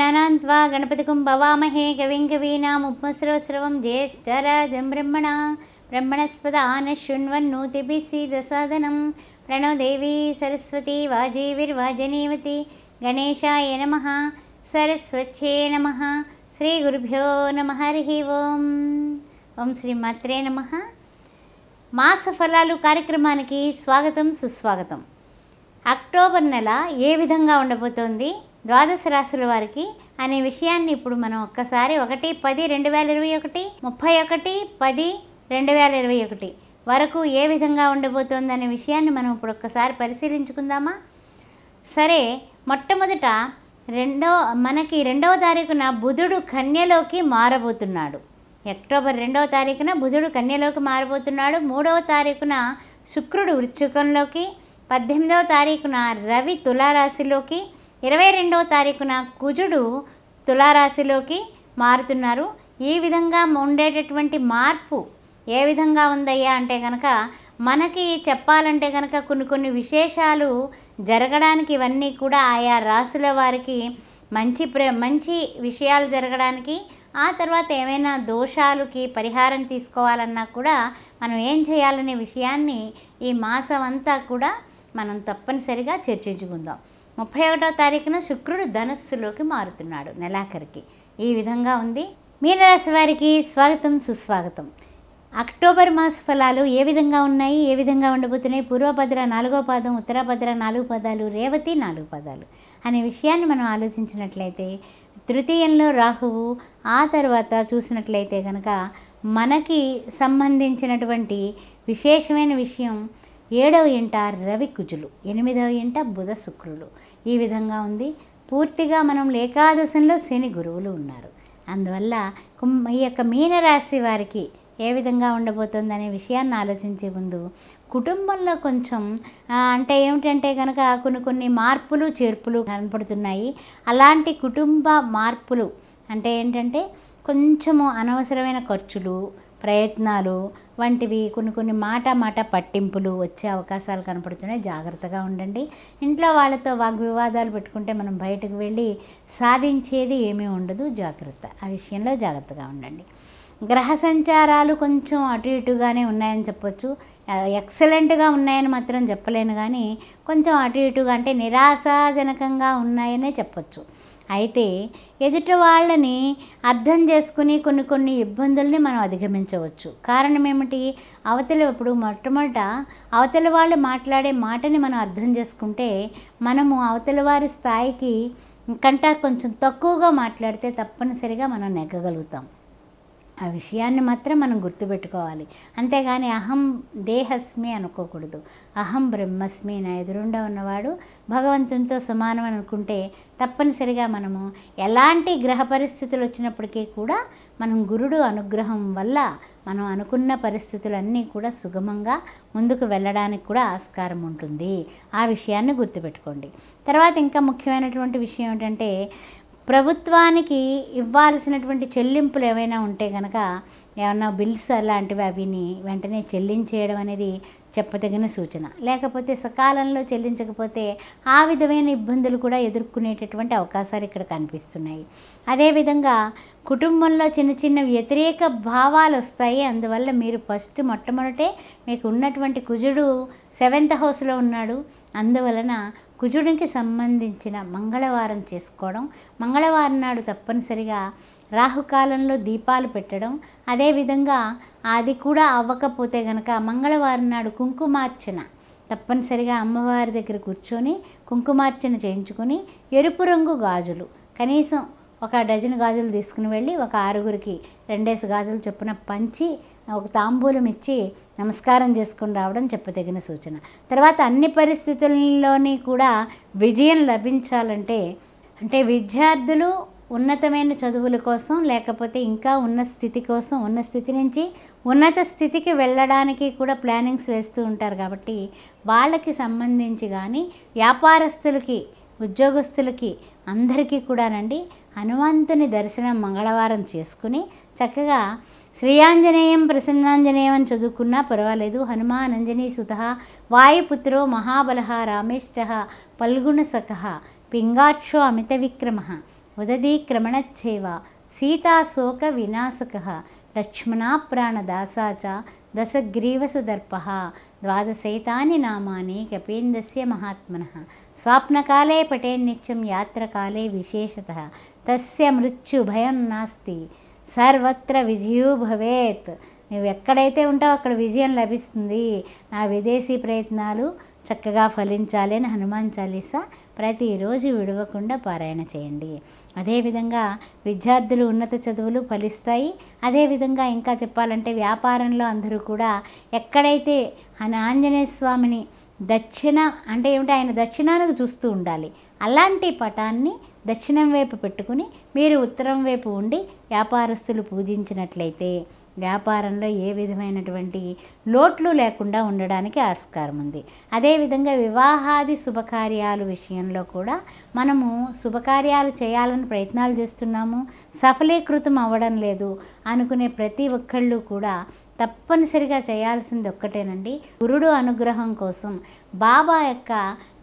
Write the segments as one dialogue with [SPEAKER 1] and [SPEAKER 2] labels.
[SPEAKER 1] గణనాం త్వా భవామహే కుంభవామహే కవిం కవీనాముపశ్రవశ్రవం జ్యేష్ఠరాజం బ్రహ్మణ బ్రహ్మణస్పద ఆన శృణ్వన్నూతిభి సీదసాదనం ప్రణోదేవీ సరస్వతీ వాజీవిర్వాజనీవతి గణేశాయ నమ సరస్వచ్చే నమ శ్రీ గురుభ్యో నమ హరి ఓం ఓం శ్రీ మాత్రే నమ మాస ఫలాలు కార్యక్రమానికి స్వాగతం సుస్వాగతం అక్టోబర్ నెల ఏ విధంగా ఉండబోతోంది ద్వాదశ రాశుల వారికి అనే విషయాన్ని ఇప్పుడు మనం ఒక్కసారి ఒకటి పది రెండు వేల ఇరవై ఒకటి ముప్పై ఒకటి పది రెండు వేల ఇరవై ఒకటి వరకు ఏ విధంగా ఉండబోతోందనే విషయాన్ని మనం ఇప్పుడు ఒక్కసారి పరిశీలించుకుందామా సరే మొట్టమొదట రెండో మనకి రెండవ తారీఖున బుధుడు కన్యలోకి మారబోతున్నాడు అక్టోబర్ రెండవ తారీఖున బుధుడు కన్యలోకి మారబోతున్నాడు మూడవ తారీఖున శుక్రుడు వృశ్చికంలోకి పద్దెనిమిదవ తారీఖున రవి తులారాశిలోకి ఇరవై రెండవ తారీఖున కుజుడు తులారాశిలోకి మారుతున్నారు ఈ విధంగా ఉండేటటువంటి మార్పు ఏ విధంగా ఉందయ్యా అంటే కనుక మనకి చెప్పాలంటే కనుక కొన్ని కొన్ని విశేషాలు జరగడానికి ఇవన్నీ కూడా ఆయా రాసుల వారికి మంచి ప్ర మంచి విషయాలు జరగడానికి ఆ తర్వాత ఏమైనా దోషాలకి పరిహారం తీసుకోవాలన్నా కూడా మనం ఏం చేయాలనే విషయాన్ని ఈ మాసం అంతా కూడా మనం తప్పనిసరిగా చర్చించుకుందాం ముప్పై ఒకటో తారీఖున శుక్రుడు ధనస్సులోకి మారుతున్నాడు నెలాఖరికి ఈ విధంగా ఉంది మీనరాశి వారికి స్వాగతం సుస్వాగతం అక్టోబర్ మాస ఫలాలు ఏ విధంగా ఉన్నాయి ఏ విధంగా ఉండబోతున్నాయి పూర్వభద్ర నాలుగో పాదం ఉత్తరాభద్ర నాలుగు పదాలు రేవతి నాలుగు పదాలు అనే విషయాన్ని మనం ఆలోచించినట్లయితే తృతీయంలో రాహువు ఆ తర్వాత చూసినట్లయితే కనుక మనకి సంబంధించినటువంటి విశేషమైన విషయం ఏడవ ఇంట రవి కుజులు ఎనిమిదవ ఇంట బుధ శుక్రులు ఈ విధంగా ఉంది పూర్తిగా మనం ఏకాదశంలో శని గురువులు ఉన్నారు అందువల్ల ఈ యొక్క మీనరాశి వారికి ఏ విధంగా ఉండబోతుంది అనే విషయాన్ని ఆలోచించే ముందు కుటుంబంలో కొంచెం అంటే ఏమిటంటే కనుక కొన్ని కొన్ని మార్పులు చేర్పులు కనపడుతున్నాయి అలాంటి కుటుంబ మార్పులు అంటే ఏంటంటే కొంచెము అనవసరమైన ఖర్చులు ప్రయత్నాలు వంటివి కొన్ని కొన్ని మాట మాట పట్టింపులు వచ్చే అవకాశాలు కనపడుతున్నాయి జాగ్రత్తగా ఉండండి ఇంట్లో వాళ్ళతో వాగ్వివాదాలు పెట్టుకుంటే మనం బయటకు వెళ్ళి సాధించేది ఏమీ ఉండదు జాగ్రత్త ఆ విషయంలో జాగ్రత్తగా ఉండండి గ్రహ సంచారాలు కొంచెం అటు ఇటుగానే ఉన్నాయని చెప్పొచ్చు ఎక్సలెంట్గా ఉన్నాయని మాత్రం చెప్పలేను కానీ కొంచెం అటు ఇటుగా అంటే నిరాశాజనకంగా ఉన్నాయనే చెప్పొచ్చు అయితే ఎదుటి వాళ్ళని అర్థం చేసుకుని కొన్ని కొన్ని ఇబ్బందుల్ని మనం అధిగమించవచ్చు కారణం ఏమిటి అవతల ఇప్పుడు మొట్టమొదట అవతల వాళ్ళు మాట్లాడే మాటని మనం అర్థం చేసుకుంటే మనము అవతల వారి స్థాయికి కంటా కొంచెం తక్కువగా మాట్లాడితే తప్పనిసరిగా మనం నెగ్గగలుగుతాం ఆ విషయాన్ని మాత్రం మనం గుర్తుపెట్టుకోవాలి అంతేగాని అహం దేహస్మి అనుకోకూడదు అహం బ్రహ్మస్మి నా ఎదురుండా ఉన్నవాడు భగవంతునితో సమానం అనుకుంటే తప్పనిసరిగా మనము ఎలాంటి గ్రహ పరిస్థితులు వచ్చినప్పటికీ కూడా మనం గురుడు అనుగ్రహం వల్ల మనం అనుకున్న పరిస్థితులన్నీ కూడా సుగమంగా ముందుకు వెళ్ళడానికి కూడా ఆస్కారం ఉంటుంది ఆ విషయాన్ని గుర్తుపెట్టుకోండి తర్వాత ఇంకా ముఖ్యమైనటువంటి విషయం ఏంటంటే ప్రభుత్వానికి ఇవ్వాల్సినటువంటి చెల్లింపులు ఏవైనా ఉంటే కనుక ఏమన్నా బిల్స్ అలాంటివి అవిని వెంటనే చెల్లించేయడం అనేది చెప్పదగిన సూచన లేకపోతే సకాలంలో చెల్లించకపోతే ఆ విధమైన ఇబ్బందులు కూడా ఎదుర్కొనేటటువంటి అవకాశాలు ఇక్కడ కనిపిస్తున్నాయి అదేవిధంగా కుటుంబంలో చిన్న చిన్న వ్యతిరేక భావాలు వస్తాయి అందువల్ల మీరు ఫస్ట్ మొట్టమొదటే మీకు ఉన్నటువంటి కుజుడు సెవెంత్ హౌస్లో ఉన్నాడు అందువలన కుజుడికి సంబంధించిన మంగళవారం చేసుకోవడం మంగళవారం నాడు తప్పనిసరిగా రాహుకాలంలో దీపాలు పెట్టడం అదేవిధంగా అది కూడా అవ్వకపోతే గనక మంగళవారం నాడు కుంకుమార్చన తప్పనిసరిగా అమ్మవారి దగ్గర కూర్చొని కుంకుమార్చన చేయించుకొని ఎరుపు రంగు గాజులు కనీసం ఒక డజన్ గాజులు తీసుకుని వెళ్ళి ఒక ఆరుగురికి రెండేసి గాజులు చొప్పున పంచి ఒక తాంబూలం ఇచ్చి నమస్కారం చేసుకుని రావడం చెప్పదగిన సూచన తర్వాత అన్ని పరిస్థితుల్లోని కూడా విజయం లభించాలంటే అంటే విద్యార్థులు ఉన్నతమైన చదువుల కోసం లేకపోతే ఇంకా ఉన్న స్థితి కోసం ఉన్న స్థితి నుంచి ఉన్నత స్థితికి వెళ్ళడానికి కూడా ప్లానింగ్స్ వేస్తూ ఉంటారు కాబట్టి వాళ్ళకి సంబంధించి కానీ వ్యాపారస్తులకి ఉద్యోగస్తులకి అందరికీ కూడానండి హనుమంతుని దర్శనం మంగళవారం చేసుకుని చక్కగా శ్రీయాంజనేయం ప్రసన్నాంజనేయం చదువుకున్నా పర్వాలేదు హనుమాన్ అంజనీ సుత వాయుపుత్రో మహాబల రామేష్ట పల్గుణ సఖ పింగాక్షో అమిత విక్రమ ఉదదీ క్రమణచ్చేవ సీతాశోక వినాశక లక్ష్మణాప్రాణదాసా చ దశగ్రీవసదర్ప ద్వాదశైతాని నామాని కపీందస్య మహాత్మన స్వాప్నకాలే పటేన్నిత్యం యాత్రకాలే విశేషత తస్య మృత్యుభయం నాస్తి సర్వత్ర విజయూ భవేత్ నువ్వు ఎక్కడైతే ఉంటావో అక్కడ విజయం లభిస్తుంది నా విదేశీ ప్రయత్నాలు చక్కగా ఫలించాలి అని హనుమాన్ చాలీసా ప్రతిరోజు విడవకుండా పారాయణ చేయండి అదేవిధంగా విద్యార్థులు ఉన్నత చదువులు ఫలిస్తాయి అదేవిధంగా ఇంకా చెప్పాలంటే వ్యాపారంలో అందరూ కూడా ఎక్కడైతే ఆంజనేయ స్వామిని దక్షిణ అంటే ఏమిటి ఆయన దక్షిణానికి చూస్తూ ఉండాలి అలాంటి పటాన్ని దక్షిణం వైపు పెట్టుకుని మీరు ఉత్తరం వైపు ఉండి వ్యాపారస్తులు పూజించినట్లయితే వ్యాపారంలో ఏ విధమైనటువంటి లోట్లు లేకుండా ఉండడానికి ఆస్కారం ఉంది అదేవిధంగా వివాహాది శుభకార్యాలు విషయంలో కూడా మనము శుభకార్యాలు చేయాలని ప్రయత్నాలు చేస్తున్నాము సఫలీకృతం అవ్వడం లేదు అనుకునే ప్రతి ఒక్కళ్ళు కూడా తప్పనిసరిగా చేయాల్సింది ఒక్కటేనండి గురుడు అనుగ్రహం కోసం బాబా యొక్క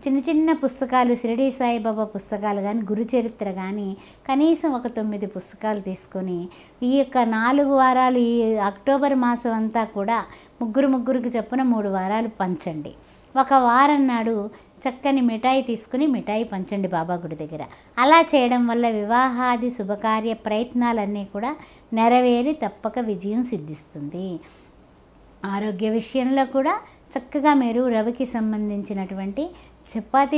[SPEAKER 1] చిన్న చిన్న పుస్తకాలు షిరిడి సాయిబాబా పుస్తకాలు కానీ గురుచరిత్ర కానీ కనీసం ఒక తొమ్మిది పుస్తకాలు తీసుకొని ఈ యొక్క నాలుగు వారాలు ఈ అక్టోబర్ మాసం అంతా కూడా ముగ్గురు ముగ్గురికి చొప్పున మూడు వారాలు పంచండి ఒక వారం నాడు చక్కని మిఠాయి తీసుకుని మిఠాయి పంచండి బాబా గుడి దగ్గర అలా చేయడం వల్ల వివాహాది శుభకార్య ప్రయత్నాలన్నీ కూడా నెరవేరి తప్పక విజయం సిద్ధిస్తుంది ఆరోగ్య విషయంలో కూడా చక్కగా మీరు రవికి సంబంధించినటువంటి చపాతీ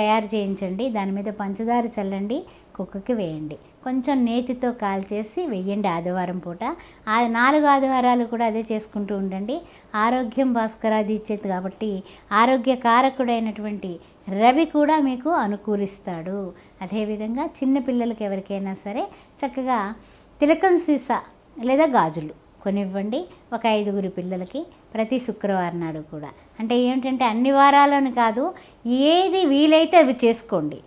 [SPEAKER 1] తయారు చేయించండి దాని మీద పంచదార చల్లండి కుక్కకి వేయండి కొంచెం నేతితో కాల్చేసి వెయ్యండి ఆదివారం పూట ఆ నాలుగు ఆదివారాలు కూడా అదే చేసుకుంటూ ఉండండి ఆరోగ్యం భాస్కరాది ఇచ్చేది కాబట్టి ఆరోగ్య కారకుడైనటువంటి రవి కూడా మీకు అనుకూలిస్తాడు అదేవిధంగా చిన్నపిల్లలకి ఎవరికైనా సరే చక్కగా తిలకం సీసా లేదా గాజులు కొనివ్వండి ఒక ఐదుగురు పిల్లలకి ప్రతి శుక్రవారం నాడు కూడా అంటే ఏంటంటే అన్ని వారాలను కాదు ఏది వీలైతే అవి చేసుకోండి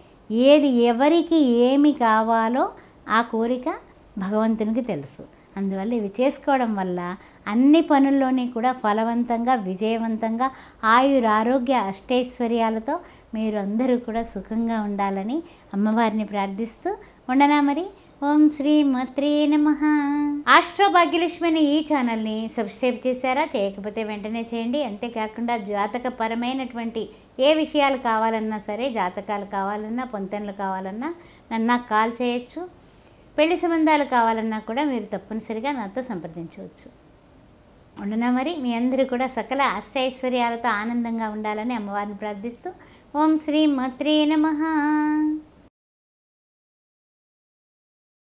[SPEAKER 1] ఏది ఎవరికి ఏమి కావాలో ఆ కోరిక భగవంతునికి తెలుసు అందువల్ల ఇవి చేసుకోవడం వల్ల అన్ని పనుల్లోని కూడా ఫలవంతంగా విజయవంతంగా ఆయురారోగ్య అష్టైశ్వర్యాలతో మీరు అందరూ కూడా సుఖంగా ఉండాలని అమ్మవారిని ప్రార్థిస్తూ ఉండనా మరి ఓం శ్రీ మత్రే నమ ఆస్ట్రో భాగ్యలక్ష్మి అనే ఈ ఛానల్ని సబ్స్క్రైబ్ చేశారా చేయకపోతే వెంటనే చేయండి అంతేకాకుండా జాతకపరమైనటువంటి ఏ విషయాలు కావాలన్నా సరే జాతకాలు కావాలన్నా పొంతనలు కావాలన్నా నన్ను కాల్ చేయొచ్చు పెళ్లి సంబంధాలు కావాలన్నా కూడా మీరు తప్పనిసరిగా నాతో సంప్రదించవచ్చు ఉండనా మరి మీ అందరూ కూడా సకల అష్టైశ్వర్యాలతో ఆనందంగా ఉండాలని అమ్మవారిని ప్రార్థిస్తూ ఓం శ్రీ మత్రే నమ